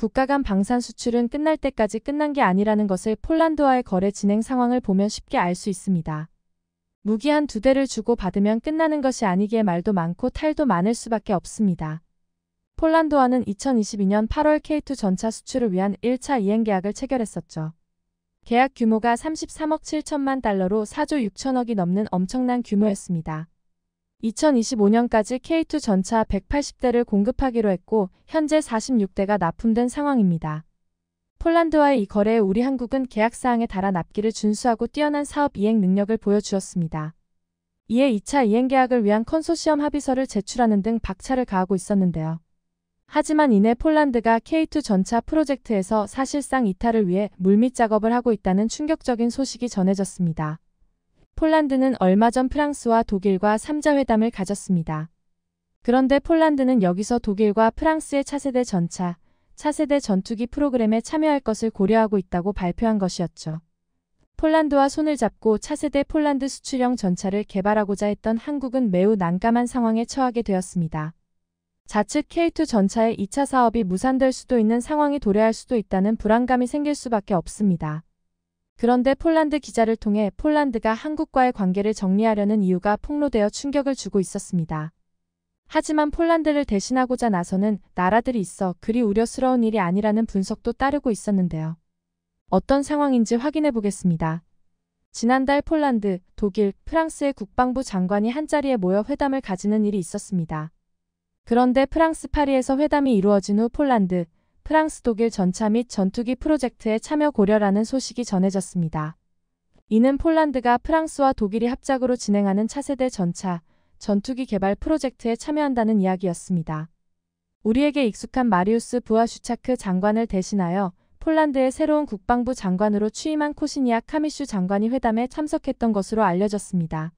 국가 간 방산 수출은 끝날 때까지 끝난 게 아니라는 것을 폴란드와의 거래 진행 상황을 보면 쉽게 알 수 있습니다. 무기 한 두 대를 주고 받으면 끝나는 것이 아니기에 말도 많고 탈도 많을 수밖에 없습니다. 폴란드와는 2022년 8월 K2 전차 수출을 위한 1차 이행 계약을 체결했었죠. 계약 규모가 33억 7천만 달러로 4조 6천억이 넘는 엄청난 규모였습니다. 2025년까지 K2 전차 180대를 공급하기로 했고 현재 46대가 납품된 상황입니다. 폴란드와의 이 거래에 우리 한국은 계약사항에 달라 납기를 준수하고 뛰어난 사업 이행 능력을 보여주었습니다. 이에 2차 이행 계약을 위한 컨소시엄 합의서를 제출하는 등 박차를 가하고 있었는데요. 하지만 이내 폴란드가 K2 전차 프로젝트에서 사실상 이탈을 위해 물밑 작업을 하고 있다는 충격적인 소식이 전해졌습니다. 폴란드는 얼마 전 프랑스와 독일과 3자회담을 가졌습니다. 그런데 폴란드는 여기서 독일과 프랑스의 차세대 전차, 차세대 전투기 프로그램에 참여할 것을 고려하고 있다고 발표한 것이었죠. 폴란드와 손을 잡고 차세대 폴란드 수출형 전차를 개발하고자 했던 한국은 매우 난감한 상황에 처하게 되었습니다. 자측 K2 전차의 2차 사업이 무산될 수도 있는 상황이 도래할 수도 있다는 불안감이 생길 수밖에 없습니다. 그런데 폴란드 기자를 통해 폴란드가 한국과의 관계를 정리하려는 이유가 폭로되어 충격을 주고 있었습니다. 하지만 폴란드를 대신하고자 나서는 나라들이 있어 그리 우려스러운 일이 아니라는 분석도 따르고 있었는데요. 어떤 상황인지 확인해 보겠습니다. 지난달 폴란드, 독일, 프랑스의 국방부 장관이 한자리에 모여 회담을 가지는 일이 있었습니다. 그런데 프랑스 파리에서 회담이 이루어진 후 폴란드, 프랑스 독일 전차 및 전투기 프로젝트에 참여 고려라는 소식이 전해졌습니다. 이는 폴란드가 프랑스와 독일이 합작으로 진행하는 차세대 전차, 전투기 개발 프로젝트에 참여한다는 이야기였습니다. 우리에게 익숙한 마리우스 부하슈차크 장관을 대신하여 폴란드의 새로운 국방부 장관으로 취임한 코시니아 카미슈 장관이 회담에 참석했던 것으로 알려졌습니다.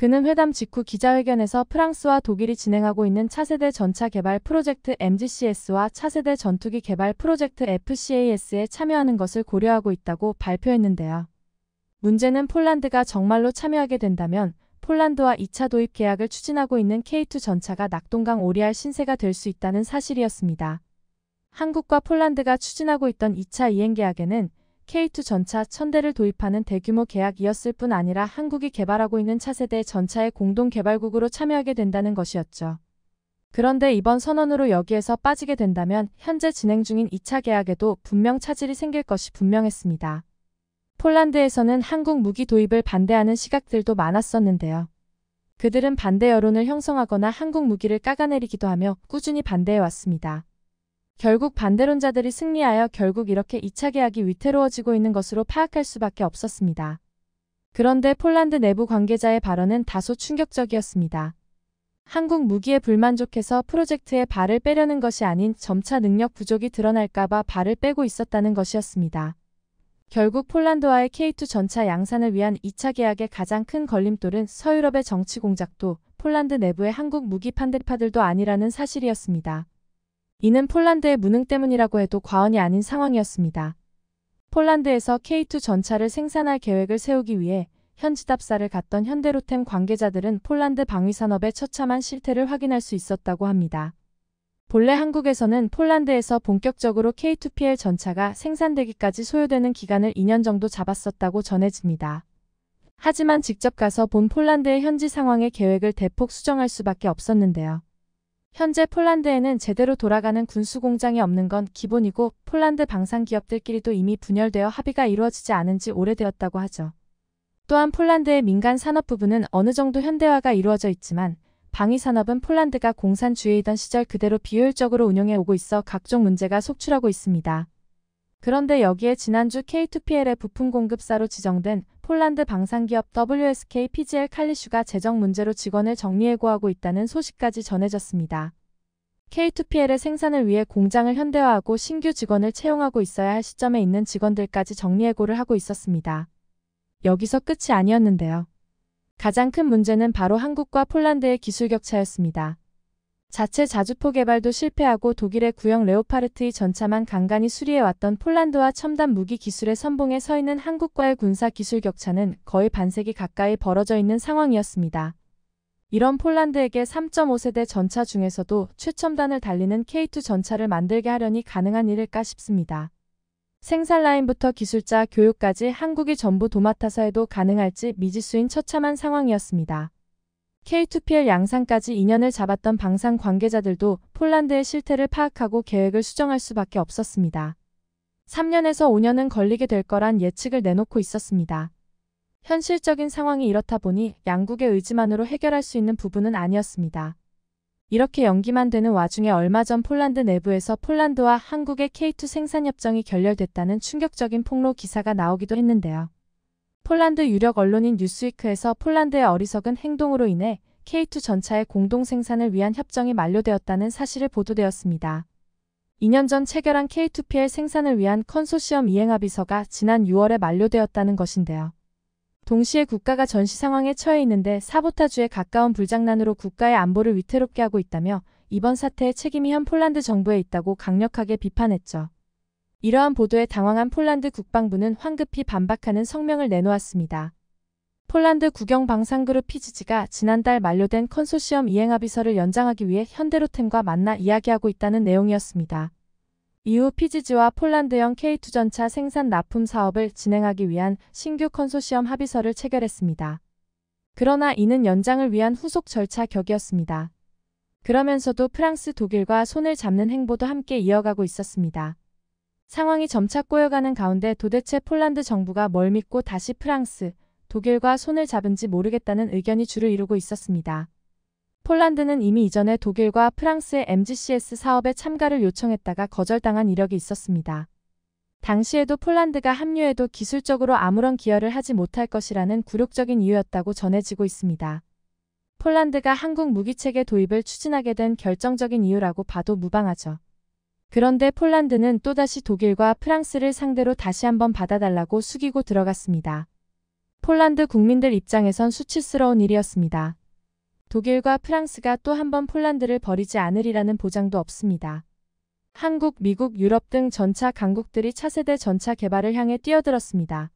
그는 회담 직후 기자회견에서 프랑스와 독일이 진행하고 있는 차세대 전차 개발 프로젝트 MGCS와 차세대 전투기 개발 프로젝트 FCAS에 참여하는 것을 고려하고 있다고 발표했는데요. 문제는 폴란드가 정말로 참여하게 된다면 폴란드와 2차 도입 계약을 추진하고 있는 K2 전차가 낙동강 오리알 신세가 될 수 있다는 사실이었습니다. 한국과 폴란드가 추진하고 있던 2차 이행 계약에는 K2 전차 1000대를 도입하는 대규모 계약이었을 뿐 아니라 한국이 개발하고 있는 차세대 전차의 공동 개발국으로 참여하게 된다는 것이었죠. 그런데 이번 선언으로 여기에서 빠지게 된다면 현재 진행 중인 2차 계약에도 분명 차질이 생길 것이 분명했습니다. 폴란드에서는 한국 무기 도입을 반대하는 시각들도 많았었는데요. 그들은 반대 여론을 형성하거나 한국 무기를 까가내리기도 하며 꾸준히 반대해왔습니다. 결국 반대론자들이 승리하여 결국 이렇게 2차 계약이 위태로워지고 있는 것으로 파악할 수밖에 없었습니다. 그런데 폴란드 내부 관계자의 발언은 다소 충격적이었습니다. 한국 무기에 불만족해서 프로젝트에 발을 빼려는 것이 아닌 점차 능력 부족이 드러날까봐 발을 빼고 있었다는 것이었습니다. 결국 폴란드와의 K2 전차 양산을 위한 2차 계약의 가장 큰 걸림돌은 서유럽의 정치 공작도 폴란드 내부의 한국 무기 판대파들도 아니라는 사실이었습니다. 이는 폴란드의 무능 때문이라고 해도 과언이 아닌 상황이었습니다. 폴란드에서 K2 전차를 생산할 계획을 세우기 위해 현지 답사를 갔던 현대로템 관계자들은 폴란드 방위산업의 처참한 실태를 확인할 수 있었다고 합니다. 본래 한국에서는 폴란드에서 본격적으로 K2PL 전차가 생산되기까지 소요되는 기간을 2년 정도 잡았었다고 전해집니다. 하지만 직접 가서 본 폴란드의 현지 상황의 계획을 대폭 수정할 수밖에 없었는데요. 현재 폴란드에는 제대로 돌아가는 군수 공장이 없는 건 기본이고 폴란드 방산 기업들끼리도 이미 분열되어 합의가 이루어지지 않은 지 오래되었다고 하죠. 또한 폴란드의 민간 산업 부분은 어느 정도 현대화가 이루어져 있지만 방위산업은 폴란드가 공산주의이던 시절 그대로 비효율적으로 운영해 오고 있어 각종 문제가 속출하고 있습니다. 그런데 여기에 지난주 K2PL의 부품 공급사로 지정된 폴란드 방산기업 WSK PGL 칼리슈가 재정 문제로 직원을 정리해고하고 있다는 소식까지 전해졌습니다. K2PL의 생산을 위해 공장을 현대화하고 신규 직원을 채용하고 있어야 할 시점에 있는 직원들까지 정리해고를 하고 있었습니다. 여기서 끝이 아니었는데요. 가장 큰 문제는 바로 한국과 폴란드의 기술 격차였습니다. 자체 자주포 개발도 실패하고 독일의 구형 레오파르트의 전차만 간간히 수리해왔던 폴란드와 첨단 무기 기술의 선봉에 서 있는 한국과의 군사 기술 격차는 거의 반세기 가까이 벌어져 있는 상황이었습니다. 이런 폴란드에게 3.5세대 전차 중에서도 최첨단을 달리는 K2 전차를 만들게 하려니 가능한 일일까 싶습니다. 생산라인부터 기술자 교육까지 한국이 전부 도맡아서 해도 가능할지 미지수인 처참한 상황이었습니다. K2PL 양상까지 인연을 잡았던 방산 관계자들도 폴란드의 실태를 파악하고 계획을 수정할 수밖에 없었습니다. 3년에서 5년은 걸리게 될 거란 예측을 내놓고 있었습니다. 현실적인 상황이 이렇다 보니 양국의 의지만으로 해결할 수 있는 부분은 아니었습니다. 이렇게 연기만 되는 와중에 얼마 전 폴란드 내부에서 폴란드와 한국의 K2 생산협정이 결렬됐다는 충격적인 폭로 기사가 나오기도 했는데요. 폴란드 유력 언론인 뉴스위크에서 폴란드의 어리석은 행동으로 인해 K2 전차의 공동 생산을 위한 협정이 만료되었다는 사실을 보도되었습니다. 2년 전 체결한 K2PL 생산을 위한 컨소시엄 이행합의서가 지난 6월에 만료되었다는 것인데요. 동시에 국가가 전시 상황에 처해 있는데 사보타주에 가까운 불장난으로 국가의 안보를 위태롭게 하고 있다며 이번 사태의 책임이 현 폴란드 정부에 있다고 강력하게 비판했죠. 이러한 보도에 당황한 폴란드 국방부는 황급히 반박하는 성명을 내놓았습니다. 폴란드 국영방산그룹 피지지가 지난달 만료된 컨소시엄 이행합의서를 연장하기 위해 현대로템과 만나 이야기하고 있다는 내용이었습니다. 이후 피지지와 폴란드형 K2전차 생산 납품 사업을 진행하기 위한 신규 컨소시엄 합의서를 체결했습니다. 그러나 이는 연장을 위한 후속 절차 격이었습니다. 그러면서도 프랑스 독일과 손을 잡는 행보도 함께 이어가고 있었습니다. 상황이 점차 꼬여가는 가운데 도대체 폴란드 정부가 뭘 믿고 다시 프랑스, 독일과 손을 잡은지 모르겠다는 의견이 주를 이루고 있었습니다. 폴란드는 이미 이전에 독일과 프랑스의 MGCS 사업에 참가를 요청했다가 거절당한 이력이 있었습니다. 당시에도 폴란드가 합류해도 기술적으로 아무런 기여를 하지 못할 것이라는 굴욕적인 이유였다고 전해지고 있습니다. 폴란드가 한국 무기체계 도입을 추진하게 된 결정적인 이유라고 봐도 무방하죠. 그런데 폴란드는 또다시 독일과 프랑스를 상대로 다시 한번 받아달라고 숙이고 들어갔습니다. 폴란드 국민들 입장에선 수치스러운 일이었습니다. 독일과 프랑스가 또한번 폴란드를 버리지 않으리라는 보장도 없습니다. 한국, 미국, 유럽 등 전차 강국들이 차세대 전차 개발을 향해 뛰어들었습니다.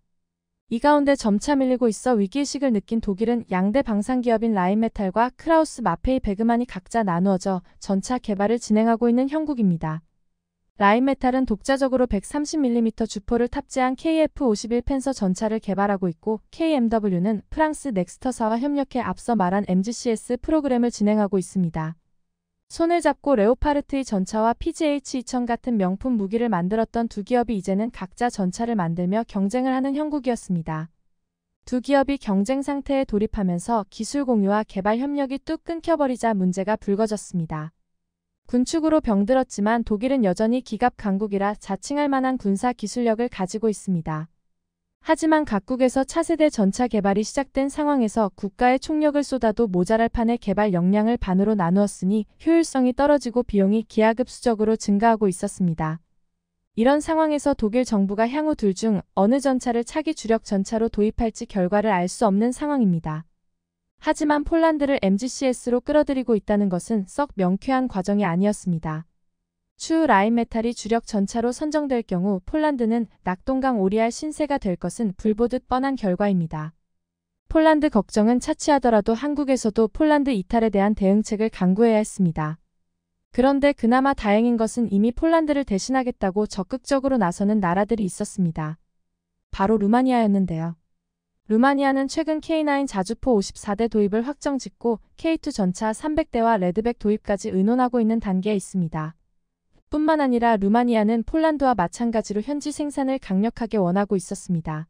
이 가운데 점차 밀리고 있어 위기의식을 느낀 독일은 양대 방산기업인 라인메탈과 크라우스 마페이 베그만이 각자 나누어져 전차 개발을 진행하고 있는 형국입니다. 라인메탈은 독자적으로 130mm 주포를 탑재한 KF-51 펜서 전차를 개발하고 있고 KMW는 프랑스 넥스터사와 협력해 앞서 말한 MGCS 프로그램을 진행하고 있습니다. 손을 잡고 레오파르트의 전차와 PGH-2000 같은 명품 무기를 만들었던 두 기업이 이제는 각자 전차를 만들며 경쟁을 하는 형국이었습니다. 두 기업이 경쟁 상태에 돌입하면서 기술 공유와 개발 협력이 뚝 끊겨버리자 문제가 불거졌습니다. 군축으로 병들었지만 독일은 여전히 기갑 강국이라 자칭할 만한 군사 기술력을 가지고 있습니다. 하지만 각국에서 차세대 전차 개발이 시작된 상황에서 국가의 총력을 쏟아도 모자랄 판의 개발 역량을 반으로 나누었으니 효율성이 떨어지고 비용이 기하급수적으로 증가하고 있었습니다. 이런 상황에서 독일 정부가 향후 둘 중 어느 전차를 차기 주력 전차로 도입할지 결과를 알 수 없는 상황입니다. 하지만 폴란드를 MGCS로 끌어들이고 있다는 것은 썩 명쾌한 과정이 아니었습니다. 추 라인메탈이 주력 전차로 선정될 경우 폴란드는 낙동강 오리알 신세가 될 것은 불보듯 뻔한 결과입니다. 폴란드 걱정은 차치하더라도 한국에서도 폴란드 이탈에 대한 대응책을 강구해야 했습니다. 그런데 그나마 다행인 것은 이미 폴란드를 대신하겠다고 적극적으로 나서는 나라들이 있었습니다. 바로 루마니아였는데요. 루마니아는 최근 K9 자주포 54대 도입을 확정 짓고 K2 전차 300대와 레드백 도입까지 의논하고 있는 단계에 있습니다. 뿐만 아니라 루마니아는 폴란드와 마찬가지로 현지 생산을 강력하게 원하고 있었습니다.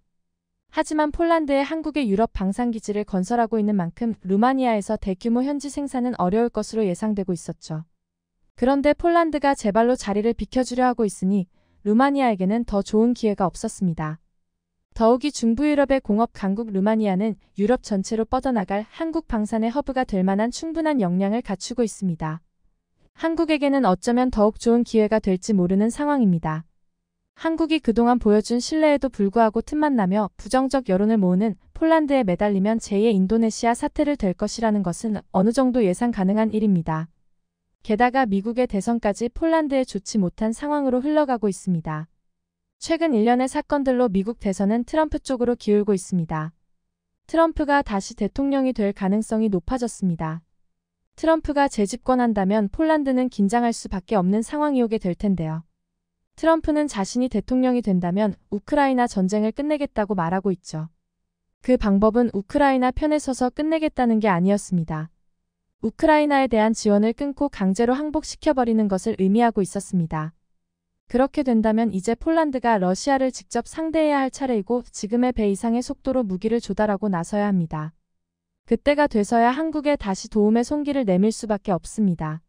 하지만 폴란드에 한국의 유럽 방산기지를 건설하고 있는 만큼 루마니아에서 대규모 현지 생산은 어려울 것으로 예상되고 있었죠. 그런데 폴란드가 제발로 자리를 비켜주려 하고 있으니 루마니아에게는 더 좋은 기회가 없었습니다. 더욱이 중부유럽의 공업 강국 루마니아는 유럽 전체로 뻗어나갈 한국 방산의 허브가 될 만한 충분한 역량을 갖추고 있습니다. 한국에게는 어쩌면 더욱 좋은 기회가 될지 모르는 상황입니다. 한국이 그동안 보여준 신뢰에도 불구하고 틈만 나며 부정적 여론을 모으는 폴란드에 매달리면 제2의 인도네시아 사태를 될 것이라는 것은 어느 정도 예상 가능한 일입니다. 게다가 미국의 대선까지 폴란드에 좋지 못한 상황으로 흘러가고 있습니다. 최근 1년의 사건들로 미국 대선은 트럼프 쪽으로 기울고 있습니다. 트럼프가 다시 대통령이 될 가능성이 높아졌습니다. 트럼프가 재집권한다면 폴란드는 긴장할 수밖에 없는 상황이 오게 될 텐데요. 트럼프는 자신이 대통령이 된다면 우크라이나 전쟁을 끝내겠다고 말하고 있죠. 그 방법은 우크라이나 편에 서서 끝내겠다는 게 아니었습니다. 우크라이나에 대한 지원을 끊고 강제로 항복시켜버리는 것을 의미하고 있었습니다. 그렇게 된다면 이제 폴란드가 러시아를 직접 상대해야 할 차례이고 지금의 배 이상의 속도로 무기를 조달하고 나서야 합니다. 그때가 돼서야 한국에 다시 도움의 손길을 내밀 수밖에 없습니다.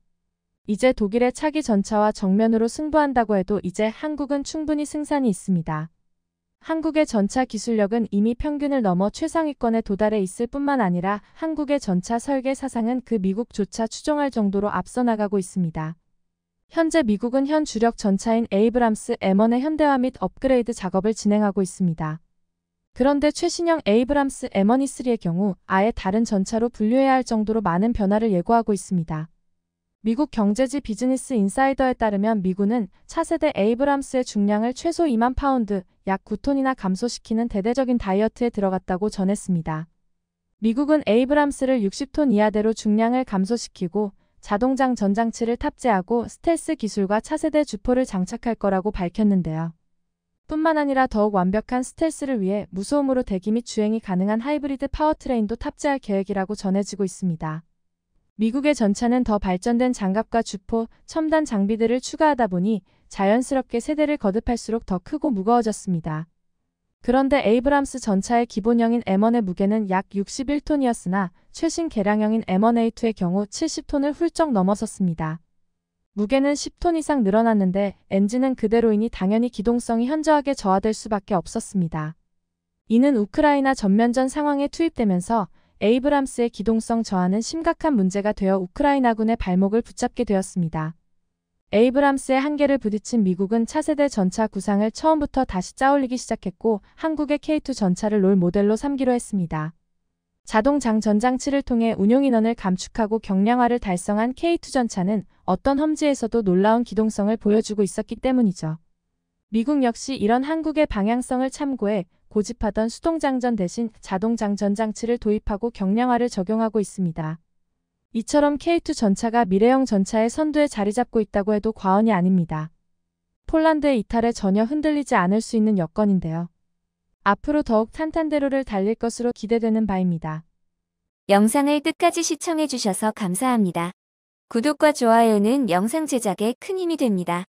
이제 독일의 차기 전차와 정면으로 승부한다고 해도 이제 한국은 충분히 승산이 있습니다. 한국의 전차 기술력은 이미 평균을 넘어 최상위권에 도달해 있을 뿐만 아니라 한국의 전차 설계 사상은 그 미국조차 추종할 정도로 앞서 나가고 있습니다. 현재 미국은 현 주력 전차인 에이브람스 M1의 현대화 및 업그레이드 작업을 진행하고 있습니다. 그런데 최신형 에이브람스 M1E3의 경우 아예 다른 전차로 분류해야 할 정도로 많은 변화를 예고하고 있습니다. 미국 경제지 비즈니스 인사이더에 따르면 미군은 차세대 에이브람스의 중량을 최소 2만 파운드, 약 9톤이나 감소시키는 대대적인 다이어트에 들어갔다고 전했습니다. 미국은 에이브람스를 60톤 이하대로 중량을 감소시키고 자동장 전장치를 탑재하고 스텔스 기술과 차세대 주포를 장착할 거라고 밝혔는데요. 뿐만 아니라 더욱 완벽한 스텔스를 위해 무소음으로 대기 및 주행이 가능한 하이브리드 파워트레인도 탑재할 계획이라고 전해지고 있습니다. 미국의 전차는 더 발전된 장갑과 주포, 첨단 장비들을 추가하다 보니 자연스럽게 세대를 거듭할수록 더 크고 무거워졌습니다. 그런데 에이브람스 전차의 기본형인 M1의 무게는 약 61톤이었으나 최신 개량형인 M1A2의 경우 70톤을 훌쩍 넘어섰습니다. 무게는 10톤 이상 늘어났는데 엔진은 그대로이니 당연히 기동성이 현저하게 저하될 수밖에 없었습니다. 이는 우크라이나 전면전 상황에 투입되면서 에이브람스의 기동성 저하는 심각한 문제가 되어 우크라이나군의 발목을 붙잡게 되었습니다. 에이브람스의 한계를 부딪힌 미국은 차세대 전차 구상을 처음부터 다시 짜올리기 시작했고 한국의 K2 전차를 롤 모델로 삼기로 했습니다. 자동장 전장치를 통해 운용인원을 감축하고 경량화를 달성한 K2 전차는 어떤 험지에서도 놀라운 기동성을 보여주고 있었기 때문이죠. 미국 역시 이런 한국의 방향성을 참고해 고집하던 수동장전 대신 자동장전 장치를 도입하고 경량화를 적용하고 있습니다. 이처럼 K2 전차가 미래형 전차의 선두에 자리 잡고 있다고 해도 과언이 아닙니다. 폴란드의 이탈에 전혀 흔들리지 않을 수 있는 여건인데요. 앞으로 더욱 탄탄대로를 달릴 것으로 기대되는 바입니다. 영상을 끝까지 시청해주셔서 감사합니다. 구독과 좋아요는 영상 제작에 큰 힘이 됩니다.